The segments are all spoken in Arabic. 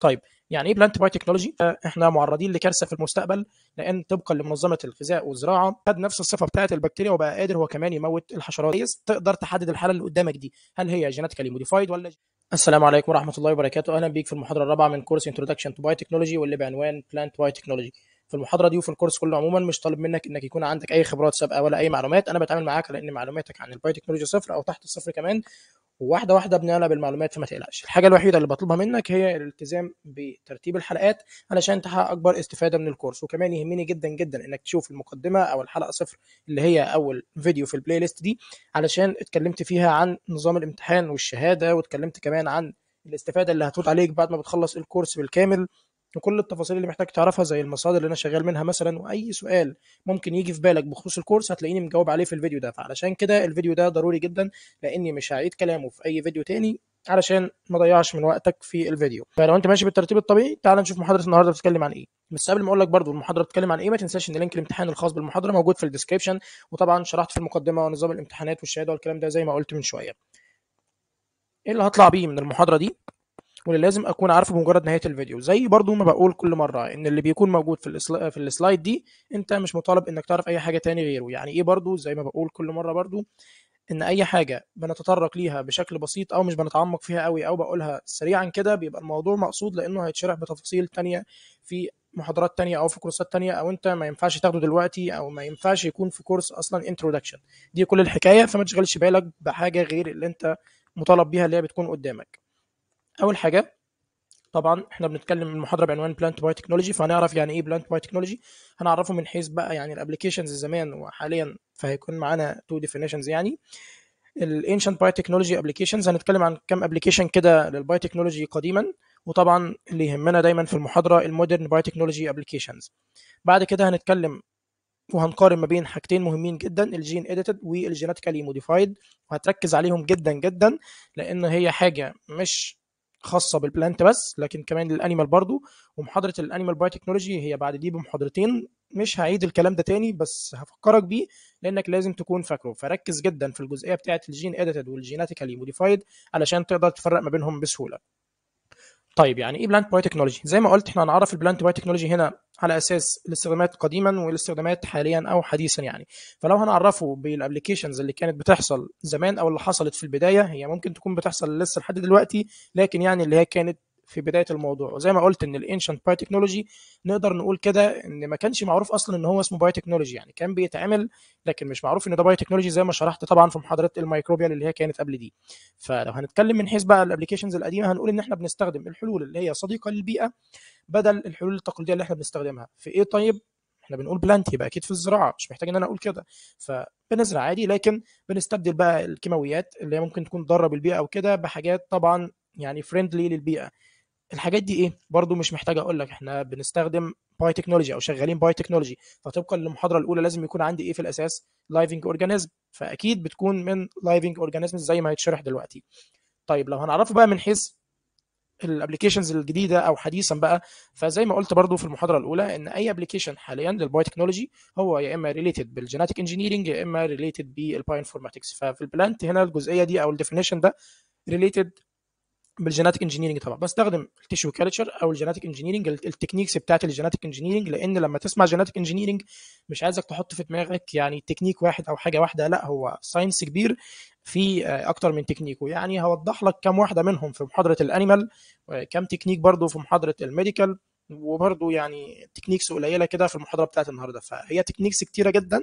طيب يعني ايه بلانت باي تكنولوجي؟ احنا معرضين لكارثه في المستقبل لان طبقا لمنظمه الغذاء والزراعه خد نفس الصفه بتاعه البكتيريا وبقى قادر هو كمان يموت الحشرات تقدر تحدد الحاله اللي قدامك دي هل هي جيناتيكالي موديفايد ولا السلام عليكم ورحمه الله وبركاته اهلا بيك في المحاضره الرابعه من كورس انتروداكشن تو باي تكنولوجي واللي بعنوان بلانت باي تكنولوجي في المحاضره دي وفي الكورس كله عموما مش طالب منك انك يكون عندك اي خبرات سابقه ولا اي معلومات انا بتعامل معاك على ان معلوماتك عن البايو تكنولوجي صفر او تحت الصفر كمان وواحده واحده بنقلب بالمعلومات فما تقلقش الحاجه الوحيده اللي بطلبها منك هي الالتزام بترتيب الحلقات علشان تحقق اكبر استفاده من الكورس وكمان يهمني جدا جدا انك تشوف المقدمه او الحلقه صفر اللي هي اول فيديو في البلاي ليست دي علشان اتكلمت فيها عن نظام الامتحان والشهاده واتكلمت كمان عن الاستفاده اللي هتفوت عليك بعد ما بتخلص الكورس بالكامل وكل التفاصيل اللي محتاج تعرفها زي المصادر اللي انا شغال منها مثلا واي سؤال ممكن يجي في بالك بخصوص الكورس هتلاقيني مجاوب عليه في الفيديو ده فعلشان كده الفيديو ده ضروري جدا لاني مش هعيد كلامه في اي فيديو تاني علشان ما ضيعش من وقتك في الفيديو فلو انت ماشي بالترتيب الطبيعي تعال نشوف محاضره النهارده بتتكلم عن ايه بس قبل ما اقول لك برضو المحاضره بتتكلم عن ايه ما تنساش ان لينك الامتحان الخاص بالمحاضره موجود في الديسكربشن وطبعا شرحت في المقدمه ونظام الامتحانات والشهاده والكلام ده زي ما قلت من شويه ايه اللي هطلع بيه من المحاضره دي واللي لازم اكون عارفه بمجرد نهايه الفيديو زي برضو ما بقول كل مره ان اللي بيكون موجود في الاسلا... في السلايد دي انت مش مطالب انك تعرف اي حاجه تاني غيره يعني ايه برضو زي ما بقول كل مره برضو ان اي حاجه بنتطرق ليها بشكل بسيط او مش بنتعمق فيها قوي او بقولها سريعا كده بيبقى الموضوع مقصود لانه هيتشرح بتفاصيل تانية في محاضرات تانية او في كورسات تانية او انت ما ينفعش تاخده دلوقتي او ما ينفعش يكون في كورس اصلا انترودكشن دي كل الحكايه فما تشغلش بالك بحاجه غير اللي انت مطالب بيها اللي هي بتكون قدامك اول حاجه طبعا احنا بنتكلم المحاضره بعنوان بلانت باي تكنولوجي فهنعرف يعني ايه بلانت باي تكنولوجي هنعرفه من حيث بقى يعني الابلكيشنز زمان وحاليا فهيكون معانا تو ديفينيشنز يعني الانشنت باي تكنولوجي ابلكيشنز هنتكلم عن كام ابلكيشن كده للباي تكنولوجي قديما وطبعا اللي يهمنا دايما في المحاضره المودرن باي تكنولوجي ابلكيشنز بعد كده هنتكلم وهنقارن ما بين حاجتين مهمين جدا الجين اديتد والجيناتيكالي موديفايد وهتركز عليهم جدا جدا لان هي حاجه مش خاصه بالبلانت بس لكن كمان للانيمال برضو ومحاضره الانيمال باي تكنولوجي هي بعد دي بمحاضرتين مش هعيد الكلام ده تاني بس هفكرك بيه لانك لازم تكون فاكره فركز جدا في الجزئيه بتاعه الجين اديتد والجيناتيكالي موديفايد علشان تقدر تفرق ما بينهم بسهوله طيب يعني ايه بلانت باي تكنولوجي زي ما قلت احنا هنعرف البلانت باي تكنولوجي هنا على اساس الاستخدامات قديما والاستخدامات حاليا او حديثا يعني فلو هنعرفه بالابلكيشنز اللي كانت بتحصل زمان او اللي حصلت في البدايه هي ممكن تكون بتحصل لسه لحد دلوقتي لكن يعني اللي هي كانت في بدايه الموضوع وزي ما قلت ان الانشنت باي تكنولوجي نقدر نقول كده ان ما كانش معروف اصلا ان هو اسمه باي تكنولوجي يعني كان بيتعمل لكن مش معروف ان ده باي تكنولوجي زي ما شرحت طبعا في محاضره الميكروبيال اللي هي كانت قبل دي فلو هنتكلم من حيث بقى الابلكيشنز القديمه هنقول ان احنا بنستخدم الحلول اللي هي صديقه للبيئه بدل الحلول التقليديه اللي احنا بنستخدمها في ايه طيب احنا بنقول بلانت يبقى اكيد في الزراعه مش محتاج ان انا اقول كده فبنزرع عادي لكن بنستبدل بقى الكيماويات اللي هي ممكن تكون ضاره بالبيئه او كده بحاجات طبعا يعني فريندلي للبيئه الحاجات دي ايه برضو مش محتاج اقول لك احنا بنستخدم باي تكنولوجي او شغالين باي تكنولوجي فطبقا للمحاضره الاولى لازم يكون عندي ايه في الاساس لايفنج اورجانيزم فاكيد بتكون من لايفنج اورجانيزم زي ما هيتشرح دلوقتي طيب لو هنعرفه بقى من حيث الابلكيشنز الجديده او حديثا بقى فزي ما قلت برضو في المحاضره الاولى ان اي ابلكيشن حاليا للباي تكنولوجي هو يا اما ريليتد بالجيناتيك انجينيرنج يا اما ريليتد بالباي انفورماتكس ففي البلانت هنا الجزئيه دي او الديفينيشن ده ريليتد بالجيناتيك انجينيرنج طبعا بستخدم التيشو كالتشر او الجيناتيك انجينيرنج التكنيكس بتاعت الجيناتيك انجينيرنج لان لما تسمع جيناتيك انجينيرنج مش عايزك تحط في دماغك يعني تكنيك واحد او حاجه واحده لا هو ساينس كبير في آه، اكتر من تكنيك ويعني هوضح لك كم واحده منهم في محاضره الانيمال وكم آه، تكنيك برضو في محاضره الميديكال وبرضه يعني تكنيكس قليله كده في المحاضره بتاعت النهارده فهي تكنيكس كتيره جدا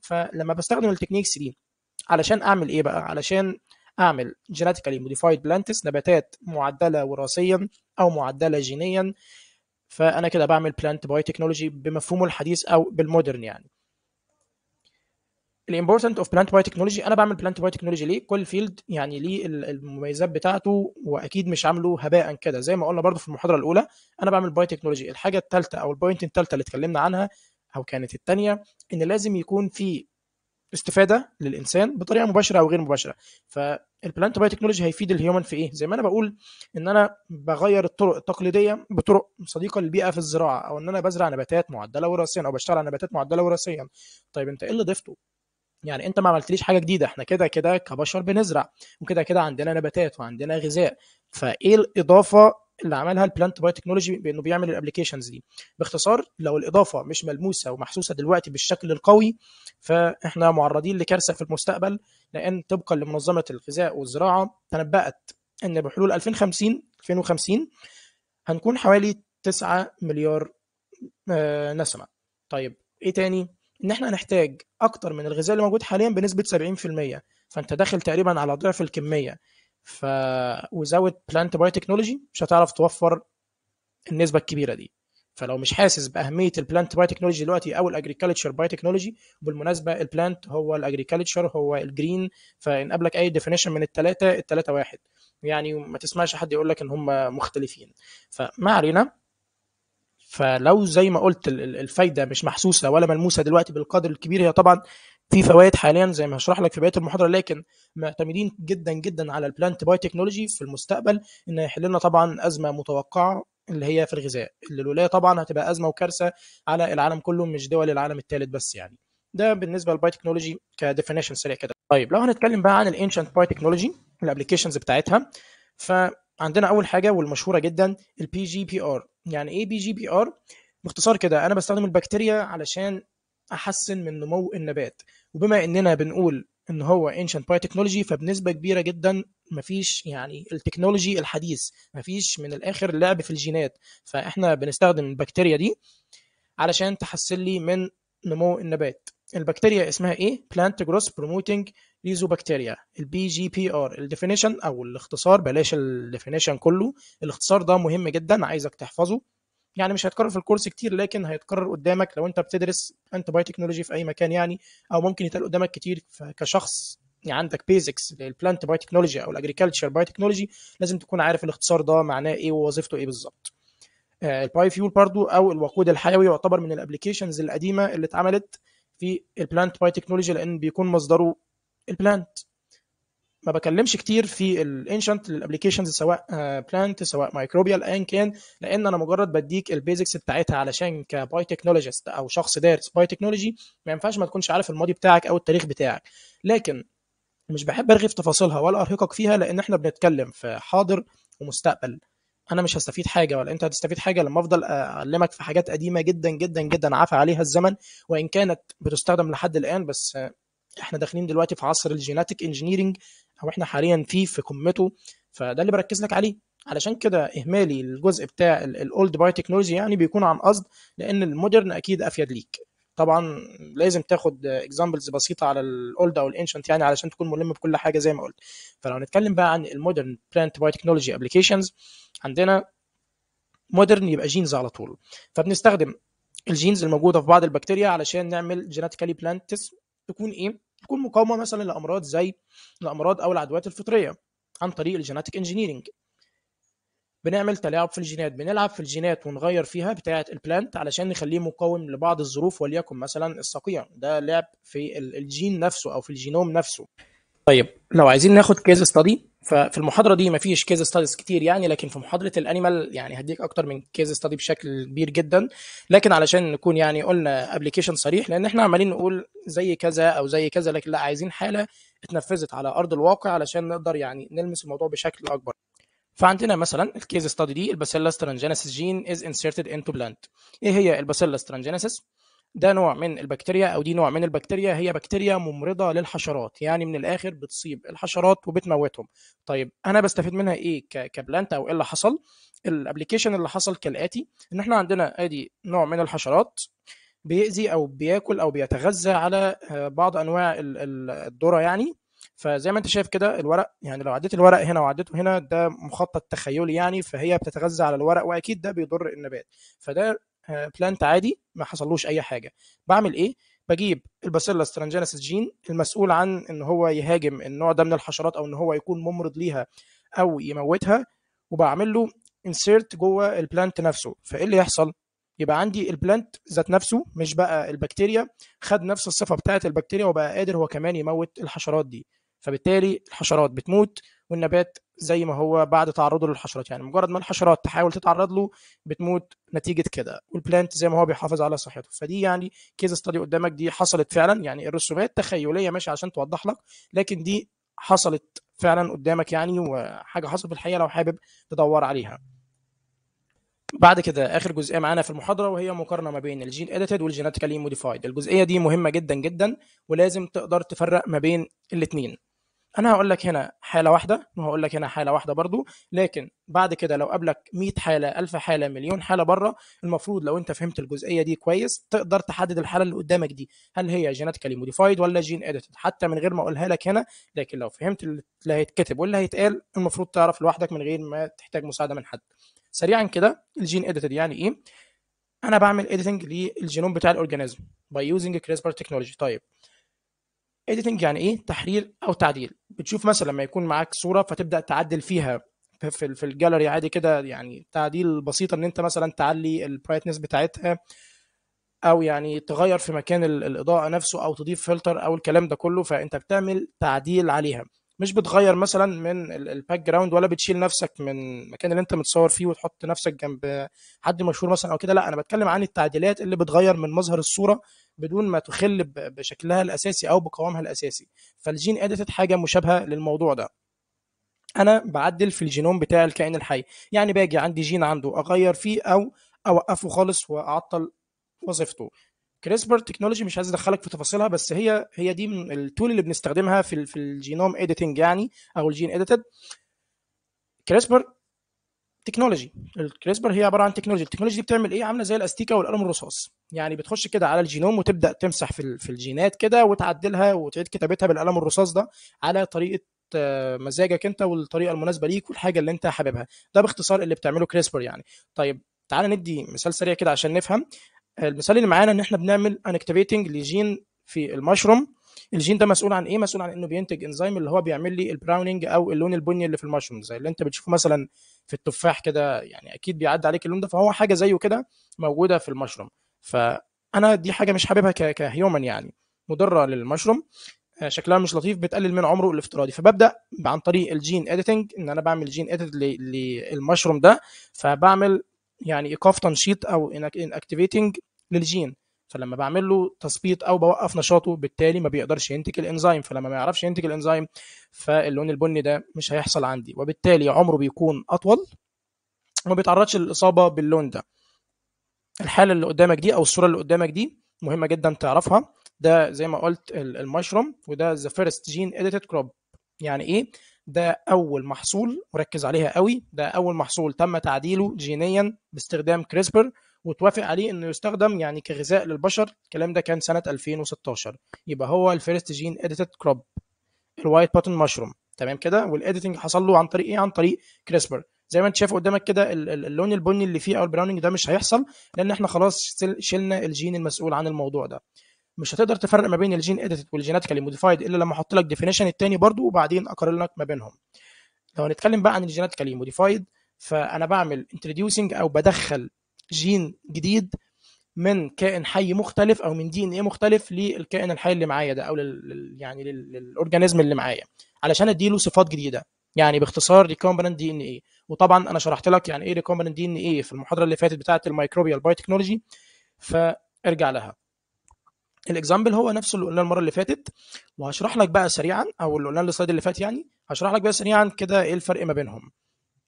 فلما بستخدم التكنيكس دي علشان اعمل ايه بقى علشان اعمل جينيتيكالي موديفايد بلانتس نباتات معدله وراثيا او معدله جينيا فانا كده بعمل بلانت باي تكنولوجي بمفهومه الحديث او بالمودرن يعني الامبورتنت اوف بلانت باي تكنولوجي انا بعمل بلانت باي تكنولوجي ليه كل فيلد يعني ليه المميزات بتاعته واكيد مش عامله هباء كده زي ما قلنا برضو في المحاضره الاولى انا بعمل باي تكنولوجي الحاجه الثالثه او البوينت الثالثه اللي اتكلمنا عنها او كانت الثانيه ان لازم يكون في استفاده للانسان بطريقه مباشره او غير مباشره ف البلانت بايو تكنولوجي هيفيد الهيومن في ايه زي ما انا بقول ان انا بغير الطرق التقليديه بطرق صديقه للبيئه في الزراعه او ان انا بزرع نباتات معدله وراثيا او بشتغل على نباتات معدله وراثيا طيب انت ايه اللي ضفته يعني انت ما عملتليش حاجه جديده احنا كده كده كبشر بنزرع وكده كده عندنا نباتات وعندنا غذاء فايه الاضافه اللي عملها البلانت باي تكنولوجي بانه بيعمل الابلكيشنز دي باختصار لو الاضافه مش ملموسه ومحسوسه دلوقتي بالشكل القوي فاحنا معرضين لكارثه في المستقبل لان طبقا لمنظمه الغذاء والزراعه تنبأت ان بحلول 2050 2050 هنكون حوالي 9 مليار آه، نسمه طيب ايه تاني ان احنا هنحتاج اكتر من الغذاء اللي موجود حاليا بنسبه 70% فانت داخل تقريبا على ضعف الكميه ف بلانت باي تكنولوجي مش هتعرف توفر النسبه الكبيره دي فلو مش حاسس باهميه البلانت بايوتكنولوجي دلوقتي او الاجريكلتشر بايوتكنولوجي بالمناسبه البلانت هو الاجريكلتشر هو الجرين فان قابلك اي ديفينيشن من الثلاثه الثلاثه واحد يعني ما تسمعش حد يقول لك ان هم مختلفين فما علينا فلو زي ما قلت الفايده مش محسوسه ولا ملموسه دلوقتي بالقدر الكبير هي طبعا في فوائد حاليا زي ما هشرح لك في بقيه المحاضره لكن معتمدين جدا جدا على البلانت باي تكنولوجي في المستقبل ان هيحل لنا طبعا ازمه متوقعه اللي هي في الغذاء اللي لولاها طبعا هتبقى ازمه وكارثه على العالم كله مش دول العالم الثالث بس يعني ده بالنسبه للباي تكنولوجي كديفينيشن سريع كده طيب لو هنتكلم بقى عن الانشنت باي تكنولوجي الابلكيشنز بتاعتها فعندنا اول حاجه والمشهوره جدا البي جي بي ار يعني ايه بي جي بي ار باختصار كده انا بستخدم البكتيريا علشان احسن من نمو النبات وبما اننا بنقول ان هو انشنت باي تكنولوجي فبنسبه كبيره جدا مفيش يعني التكنولوجي الحديث مفيش من الاخر لعب في الجينات فاحنا بنستخدم البكتيريا دي علشان تحسن لي من نمو النبات البكتيريا اسمها ايه جروس بروموتنج promoting بكتيريا البي جي بي ار الديفينيشن او الاختصار بلاش الديفينيشن كله الاختصار ده مهم جدا عايزك تحفظه يعني مش هيتكرر في الكورس كتير لكن هيتكرر قدامك لو انت بتدرس انت باي تكنولوجي في اي مكان يعني او ممكن يتقال قدامك كتير كشخص يعني عندك بيزكس للبلانت باي تكنولوجي او الاجريكلتشر باي تكنولوجي لازم تكون عارف الاختصار ده معناه ايه ووظيفته ايه بالظبط آه، الباي فيول برضو او الوقود الحيوي يعتبر من الابلكيشنز القديمه اللي اتعملت في البلانت باي تكنولوجي لان بيكون مصدره البلانت ما بكلمش كتير في الانشنت للابلكيشنز سواء بلانت آه، سواء مايكروبيال ايا كان لان انا مجرد بديك البيزكس بتاعتها علشان كباي تكنولوجيست او شخص دارس باي تكنولوجي ما ينفعش ما تكونش عارف الماضي بتاعك او التاريخ بتاعك لكن مش بحب ارغي في تفاصيلها ولا ارهقك فيها لان احنا بنتكلم في حاضر ومستقبل انا مش هستفيد حاجه ولا انت هتستفيد حاجه لما افضل آه، اعلمك في حاجات قديمه جدا جدا جدا عفى عليها الزمن وان كانت بتستخدم لحد الان بس آه، احنا داخلين دلوقتي في عصر الجيناتيك انجينيرنج او احنا حاليا فيه في قمته فده اللي بركز لك عليه علشان كده اهمالي الجزء بتاع الاولد باي تكنولوجي يعني بيكون عن قصد لان المودرن اكيد افيد ليك طبعا لازم تاخد اكزامبلز بسيطه على الاولد او الانشنت يعني علشان تكون ملم بكل حاجه زي ما قلت فلو نتكلم بقى عن المودرن بلانت باي تكنولوجي ابلكيشنز عندنا مودرن يبقى جينز على طول فبنستخدم الجينز الموجوده في بعض البكتيريا علشان نعمل جيناتيكالي بلانتس تكون ايه تكون مقاومه مثلا لامراض زي الامراض او العدوات الفطريه عن طريق الجيناتيك انجينيرنج بنعمل تلاعب في الجينات بنلعب في الجينات ونغير فيها بتاعه البلانت علشان نخليه مقاوم لبعض الظروف وليكن مثلا الصقيع ده لعب في الجين نفسه او في الجينوم نفسه طيب لو عايزين ناخد كيس ستادي ففي المحاضره دي مفيش كيس ستاديز كتير يعني لكن في محاضره الانيمال يعني هديك اكتر من كيس ستادي بشكل كبير جدا لكن علشان نكون يعني قلنا ابلكيشن صريح لان احنا عمالين نقول زي كذا او زي كذا لكن لا عايزين حاله اتنفذت على ارض الواقع علشان نقدر يعني نلمس الموضوع بشكل اكبر فعندنا مثلا الكيس ستادي دي الباسيلا سترانجينيسيس جين از انسيرتد انتو بلانت ايه هي الباسيلا سترانجينيسيس ده نوع من البكتيريا او دي نوع من البكتيريا هي بكتيريا ممرضه للحشرات يعني من الاخر بتصيب الحشرات وبتموتهم طيب انا بستفيد منها ايه كبلانت او ايه اللي حصل الابلكيشن اللي حصل كالاتي ان احنا عندنا ادي نوع من الحشرات بيأذي او بياكل او بيتغذى على آه، بعض انواع الذره يعني فزي ما انت شايف كده الورق يعني لو عديت الورق هنا وعديته هنا ده مخطط تخيلي يعني فهي بتتغذى على الورق واكيد ده بيضر النبات فده بلانت آه، عادي ما حصلوش اي حاجه بعمل ايه بجيب الباسيلس ترانجينيسيس جين المسؤول عن ان هو يهاجم النوع ده من الحشرات او ان هو يكون ممرض ليها او يموتها وبعمل له انسيرت جوه البلانت نفسه فايه اللي يحصل يبقى عندي البلانت ذات نفسه مش بقى البكتيريا خد نفس الصفه بتاعه البكتيريا وبقى قادر هو كمان يموت الحشرات دي فبالتالي الحشرات بتموت والنبات زي ما هو بعد تعرضه للحشرات يعني مجرد ما الحشرات تحاول تتعرض له بتموت نتيجه كده والبلانت زي ما هو بيحافظ على صحته فدي يعني كيس ستادي قدامك دي حصلت فعلا يعني الرسومات تخيليه ماشي عشان توضح لك لكن دي حصلت فعلا قدامك يعني وحاجه حصلت في الحقيقه لو حابب تدور عليها بعد كده اخر جزئيه معانا في المحاضره وهي مقارنه ما بين الجين اديتد والجيناتيكالي موديفايد الجزئيه دي مهمه جدا جدا ولازم تقدر تفرق ما بين الاثنين انا هقول لك هنا حاله واحده وهقول لك هنا حاله واحده برضو لكن بعد كده لو قابلك 100 حاله 1000 حاله مليون حاله بره المفروض لو انت فهمت الجزئيه دي كويس تقدر تحدد الحاله اللي قدامك دي هل هي جيناتيكالي موديفايد ولا جين اديتد حتى من غير ما اقولها لك هنا لكن لو فهمت اللي هيتكتب واللي هيتقال المفروض تعرف لوحدك من غير ما تحتاج مساعده من حد سريعا كده الجين اديتد يعني ايه انا بعمل اديتنج للجينوم بتاع الاورجانيزم باي يوزنج كريسبر تكنولوجي طيب اديتنج يعني ايه تحرير او تعديل بتشوف مثلا لما يكون معاك صوره فتبدا تعدل فيها في في الجاليري عادي كده يعني تعديل بسيط ان انت مثلا تعلي البرايتنس بتاعتها او يعني تغير في مكان الاضاءه نفسه او تضيف فلتر او الكلام ده كله فانت بتعمل تعديل عليها مش بتغير مثلا من الباك جراوند ولا بتشيل نفسك من المكان اللي انت متصور فيه وتحط نفسك جنب حد مشهور مثلا او كده لا انا بتكلم عن التعديلات اللي بتغير من مظهر الصوره بدون ما تخل بشكلها الاساسي او بقوامها الاساسي فالجين اديتد حاجه مشابهه للموضوع ده انا بعدل في الجينوم بتاع الكائن الحي يعني باجي عندي جين عنده اغير فيه او اوقفه خالص واعطل وظيفته كريسبر تكنولوجي مش عايز ادخلك في تفاصيلها بس هي هي دي من التول اللي بنستخدمها في في الجينوم اديتنج يعني او الجين اديتد كريسبر تكنولوجي الكريسبر هي عباره عن تكنولوجي التكنولوجي دي بتعمل ايه عامله زي الاستيكه والقلم الرصاص يعني بتخش كده على الجينوم وتبدا تمسح في, في الجينات كده وتعدلها وتعيد كتابتها بالقلم الرصاص ده على طريقه آه، مزاجك انت والطريقه المناسبه ليك والحاجه اللي انت حاببها ده باختصار اللي بتعمله كريسبر يعني طيب تعال ندي مثال سريع كده عشان نفهم المثال اللي معانا ان احنا بنعمل انكتيفيتنج لجين في المشروم الجين ده مسؤول عن ايه مسؤول عن انه بينتج انزيم اللي هو بيعمل لي البراوننج او اللون البني اللي في المشروم زي اللي انت بتشوفه مثلا في التفاح كده يعني اكيد بيعدي عليك اللون ده فهو حاجه زيه كده موجوده في المشروم فانا دي حاجه مش حاببها كهيومن يعني مضره للمشروم آه، شكلها مش لطيف بتقلل من عمره الافتراضي فببدا عن طريق الجين اديتنج ان انا بعمل جين اديت للمشروم ده فبعمل يعني ايقاف تنشيط او ان اكتيفيتنج للجين فلما بعمل له تثبيط او بوقف نشاطه بالتالي ما بيقدرش ينتج الانزيم فلما ما يعرفش ينتج الانزيم فاللون البني ده مش هيحصل عندي وبالتالي عمره بيكون اطول وما بيتعرضش للاصابه باللون ده الحاله اللي قدامك دي او الصوره اللي قدامك دي مهمه جدا تعرفها ده زي ما قلت المشروم وده ذا فيرست جين اديتد كروب يعني ايه ده اول محصول وركز عليها قوي ده اول محصول تم تعديله جينيا باستخدام كريسبر وتوافق عليه انه يستخدم يعني كغذاء للبشر الكلام ده كان سنه 2016 يبقى هو الفيرست جين اديتد كروب الوايت باتن مشروم تمام كده والاديتنج حصل له عن طريق ايه عن طريق كريسبر زي ما انت شايف قدامك كده اللون البني اللي فيه او البراوننج ده مش هيحصل لان احنا خلاص شلنا الجين المسؤول عن الموضوع ده مش هتقدر تفرق ما بين الجين اديتد والجيناتيكالي موديفايد الا لما احط لك ديفينيشن التاني برضو وبعدين اقارن لك ما بينهم لو هنتكلم بقى عن الجيناتيكالي موديفايد فانا بعمل انتروديوسنج او بدخل جين جديد من كائن حي مختلف او من دي ان ايه مختلف للكائن الحي اللي معايا ده او لل يعني للاورجانيزم اللي معايا علشان اديله صفات جديده يعني باختصار ريكومبننت دي ان ايه وطبعا انا شرحت لك يعني ايه ريكومبننت دي ان ايه في المحاضره اللي فاتت بتاعه الميكروبيال باي تكنولوجي فارجع لها الاكزامبل هو نفسه اللي قلناه المره اللي فاتت وهشرح لك بقى سريعا او اللي قلناه السلايد اللي فات يعني هشرح لك بقى سريعا كده ايه الفرق ما بينهم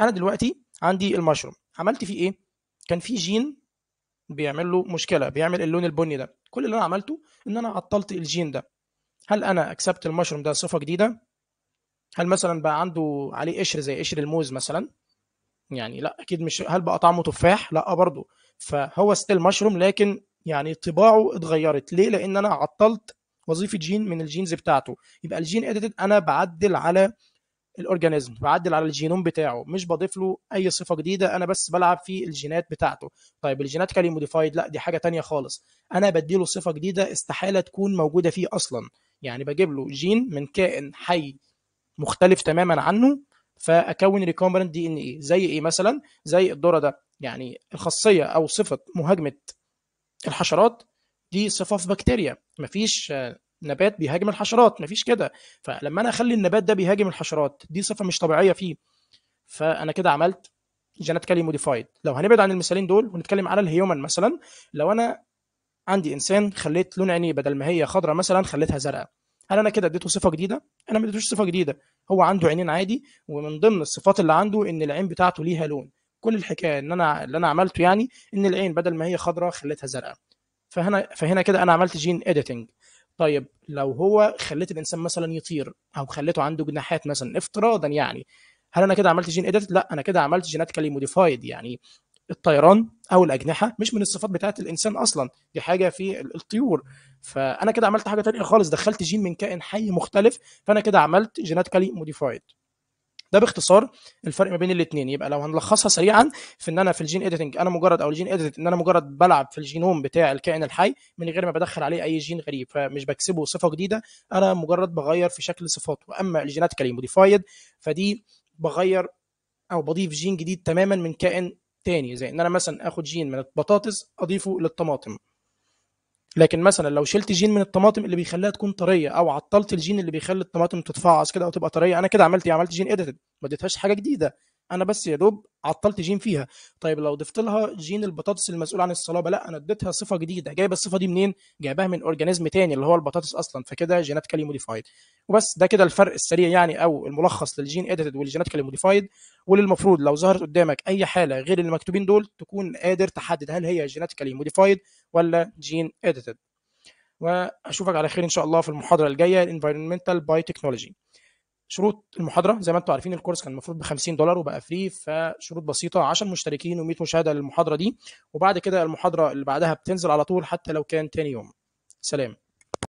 انا دلوقتي عندي المشروم عملت فيه ايه كان في جين بيعمل له مشكله بيعمل اللون البني ده كل اللي انا عملته ان انا عطلت الجين ده هل انا اكسبت المشروم ده صفه جديده هل مثلا بقى عنده عليه قشر زي قشر الموز مثلا يعني لا اكيد مش هل بقى طعمه تفاح لا برضه فهو ستيل مشروم لكن يعني طباعه اتغيرت ليه لان انا عطلت وظيفه جين من الجينز بتاعته يبقى الجين اديتد انا بعدل على الاورجانيزم بعدل على الجينوم بتاعه مش بضيف له اي صفه جديده انا بس بلعب في الجينات بتاعته طيب الجينات كالي موديفايد لا دي حاجه تانية خالص انا بديله صفه جديده استحاله تكون موجوده فيه اصلا يعني بجيب له جين من كائن حي مختلف تماما عنه فاكون ريكومبرنت دي ان ايه زي ايه مثلا زي الدوره ده يعني الخاصيه او صفه مهاجمه الحشرات دي صفه في بكتيريا مفيش نبات بيهاجم الحشرات مفيش كده فلما انا اخلي النبات ده بيهاجم الحشرات دي صفه مش طبيعيه فيه فانا كده عملت جيناتيكالي موديفايد لو هنبعد عن المثالين دول ونتكلم على الهيومن مثلا لو انا عندي انسان خليت لون عينيه بدل ما هي خضراء مثلا خليتها زرقاء هل انا كده اديته صفه جديده انا ما اديتوش صفه جديده هو عنده عينين عادي ومن ضمن الصفات اللي عنده ان العين بتاعته ليها لون كل الحكايه ان انا اللي انا عملته يعني ان العين بدل ما هي خضراء خليتها زرقاء فهنا فهنا كده انا عملت جين اديتنج طيب لو هو خليت الانسان مثلا يطير او خليته عنده جناحات مثلا افتراضا يعني هل انا كده عملت جين اديت لا انا كده عملت جيناتيكالي موديفايد يعني الطيران او الاجنحه مش من الصفات بتاعه الانسان اصلا دي حاجه في الطيور فانا كده عملت حاجه تانية خالص دخلت جين من كائن حي مختلف فانا كده عملت جيناتيكالي موديفايد ده باختصار الفرق ما بين الاثنين يبقى لو هنلخصها سريعا في ان انا في الجين اديتنج انا مجرد او الجين اديت ان انا مجرد بلعب في الجينوم بتاع الكائن الحي من غير ما بدخل عليه اي جين غريب فمش بكسبه صفه جديده انا مجرد بغير في شكل صفاته اما الجيناتيكالي موديفايد فدي بغير او بضيف جين جديد تماما من كائن تاني زي ان انا مثلا اخد جين من البطاطس اضيفه للطماطم لكن مثلا لو شلت جين من الطماطم اللي بيخليها تكون طريه او عطلت الجين اللي بيخلي الطماطم تتفعص كده او تبقى طريه انا كده عملت ايه عملت جين اديتد ما اديتهاش حاجه جديده انا بس يا دوب عطلت جين فيها طيب لو ضفت لها جين البطاطس المسؤول عن الصلابه لا انا اديتها صفه جديده جايبه الصفه دي منين جايباها من اورجانيزم تاني اللي هو البطاطس اصلا فكده جيناتيكالي موديفايد وبس ده كده الفرق السريع يعني او الملخص للجين اديتد والجيناتيكالي موديفايد واللي المفروض لو ظهرت قدامك اي حاله غير المكتوبين دول تكون قادر تحدد هل هي جيناتيكالي موديفايد ولا جين اديتد واشوفك على خير ان شاء الله في المحاضره الجايه environmental biotechnology شروط المحاضره زي ما انتم عارفين الكورس كان المفروض ب 50 دولار وبقى فري فشروط بسيطه 10 مشتركين و100 مشاهده للمحاضره دي وبعد كده المحاضره اللي بعدها بتنزل على طول حتى لو كان تاني يوم سلام